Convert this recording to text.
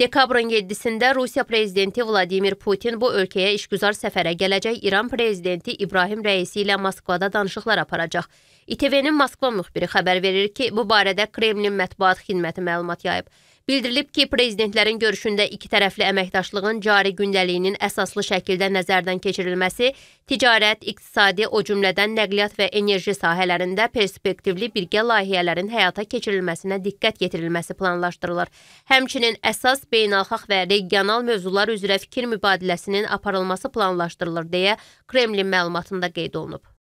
Dekabrın 7-də Rusiya prezidenti Vladimir Putin bu ölkəyə işgüzar səfərə gələcək İran prezidenti İbrahim Rəisi ilə Moskvada danışıqlar aparacaq. ITV-nin Moskva müxbiri xəbər verir ki, bu barədə Kremlin mətbuat xidməti məlumat yayıb. Bildirilib ki, prezidentlərin görüşündə iki tərəfli əməkdaşlığın cari gündəliyinin əsaslı şəkildə nəzərdən keçirilməsi ticarət, iqtisadi, o cümlədən nəqliyyat və enerji sahələrində perspektivli birgə layihələrin həyata keçirilməsinə diqqət yetirilməsi planlaşdırılır. Həmçinin əsas beynəlxalq və regional mövzular üzrə fikir mübadiləsinin aparılması planlaşdırılır deyə Kremlin məlumatında qeyd olunub.